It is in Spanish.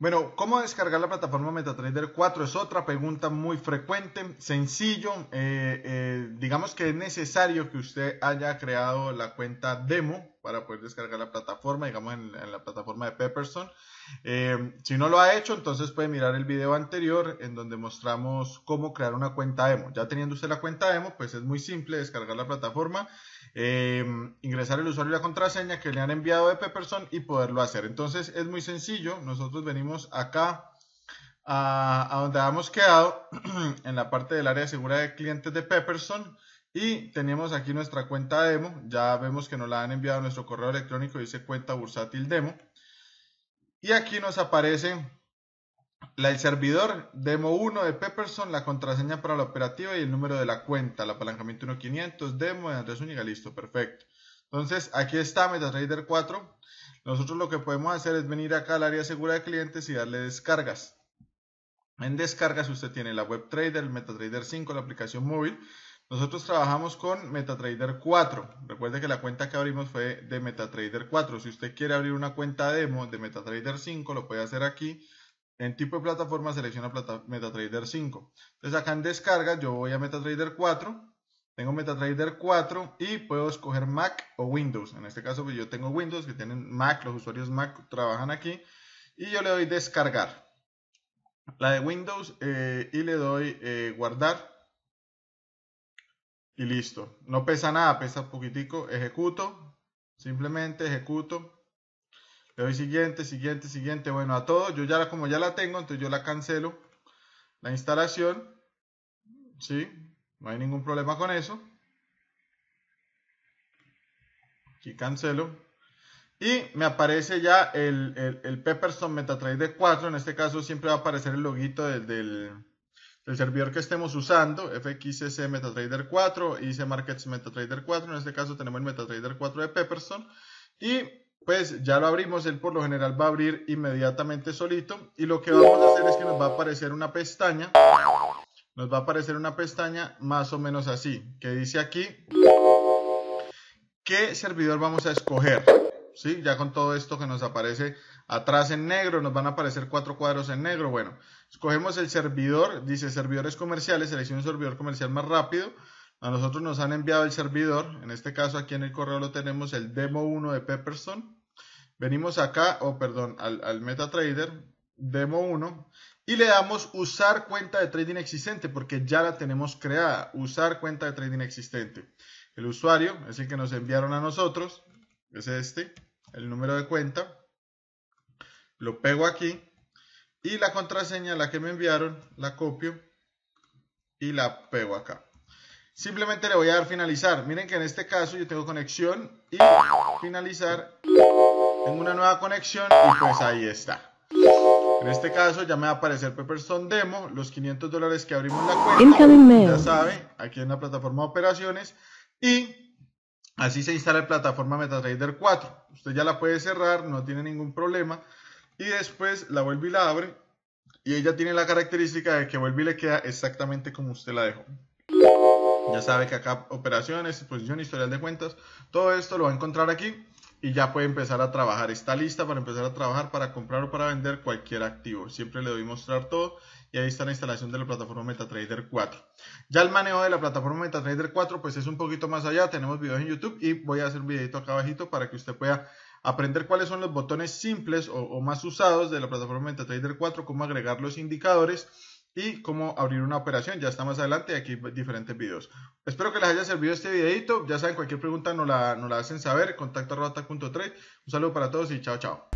Bueno, ¿cómo descargar la plataforma MetaTrader 4? Es otra pregunta muy frecuente, sencillo. Eh, eh, digamos que es necesario que usted haya creado la cuenta demo para poder descargar la plataforma, digamos en, la plataforma de Pepperson. Eh, si no lo ha hecho, entonces puede mirar el video anterior en donde mostramos cómo crear una cuenta demo. Ya teniendo usted la cuenta demo, pues es muy simple descargar la plataforma, eh, ingresar el usuario y la contraseña que le han enviado de Pepperson y poderlo hacer. Entonces es muy sencillo. Nosotros venimos acá a, donde habíamos quedado en la parte del área segura de clientes de Pepperson y tenemos aquí nuestra cuenta demo, ya vemos que nos la han enviado a nuestro correo electrónico, dice cuenta bursátil demo. Y aquí nos aparece el servidor demo 1 de Pepperson, la contraseña para la operativa y el número de la cuenta, el apalancamiento 1500, demo de Andrés Uniga, listo, perfecto. Entonces aquí está MetaTrader 4. Nosotros lo que podemos hacer es venir acá al área segura de clientes y darle descargas. En descargas usted tiene la web trader, el MetaTrader 5, la aplicación móvil. Nosotros trabajamos con MetaTrader 4. Recuerde que la cuenta que abrimos fue de MetaTrader 4. Si usted quiere abrir una cuenta demo de MetaTrader 5, lo puede hacer aquí. En tipo de plataforma selecciona MetaTrader 5. Entonces acá en descarga yo voy a MetaTrader 4. Tengo MetaTrader 4 y puedo escoger Mac o Windows. En este caso pues, yo tengo Windows que tienen Mac, los usuarios Mac trabajan aquí. Y yo le doy descargar. La de Windows eh, y le doy eh, guardar y listo. No pesa nada, pesa poquitico. Ejecuto, simplemente ejecuto. Le doy siguiente, siguiente, siguiente. Bueno, a todo, yo ya como ya la tengo, entonces yo la cancelo. La instalación, ¿sí? No hay ningún problema con eso. Aquí cancelo. Y me aparece ya el, el, Pepperstone MetaTrader 4. En este caso siempre va a aparecer el loguito del el servidor que estemos usando, FXS MetaTrader 4, IC Markets MetaTrader 4, en este caso tenemos el MetaTrader 4 de Pepperstone, y pues ya lo abrimos, él por lo general va a abrir inmediatamente solito, y lo que vamos a hacer es que nos va a aparecer una pestaña, nos va a aparecer una pestaña más o menos así, que dice aquí, ¿qué servidor vamos a escoger? ¿sí? Ya con todo esto que nos aparece atrás en negro, nos van a aparecer cuatro cuadros en negro. Bueno, escogemos el servidor, dice servidores comerciales, selecciona un servidor comercial más rápido. A nosotros nos han enviado el servidor, en este caso aquí en el correo lo tenemos, el demo 1 de Pepperstone. Venimos acá, o oh, perdón, al, al MetaTrader, demo 1, y le damos usar cuenta de trading existente porque ya la tenemos creada, usar cuenta de trading existente. El usuario es el que nos enviaron a nosotros, es este el número de cuenta, lo pego aquí y la contraseña, la que me enviaron, la copio y la pego acá. Simplemente le voy a dar finalizar. Miren que en este caso yo tengo conexión y finalizar. Tengo una nueva conexión y pues ahí está. En este caso ya me va a aparecer Pepperstone Demo, los 500 dólares que abrimos la cuenta. Ya sabe, aquí en la plataforma de operaciones. Y Así se instala la plataforma MetaTrader 4. Usted ya la puede cerrar, no tiene ningún problema. Y después la vuelve y la abre. Y ella tiene la característica de que vuelve y le queda exactamente como usted la dejó. Ya sabe que acá operaciones, posición, historial de cuentas, todo esto lo va a encontrar aquí y ya puede empezar a trabajar. Está lista para empezar a trabajar, para comprar o para vender cualquier activo. Siempre le doy mostrar todo y ahí está la instalación de la plataforma MetaTrader 4. Ya el manejo de la plataforma MetaTrader 4 pues es un poquito más allá, tenemos videos en YouTube y voy a hacer un videito acá abajito para que usted pueda aprender cuáles son los botones simples o, más usados de la plataforma MetaTrader 4, cómo agregar los indicadores y cómo abrir una operación. Ya está más adelante aquí diferentes videos. Espero que les haya servido este videito. Ya saben, cualquier pregunta nos la, la hacen saber. Contacto rata.trade. Un saludo para todos y chao, chao.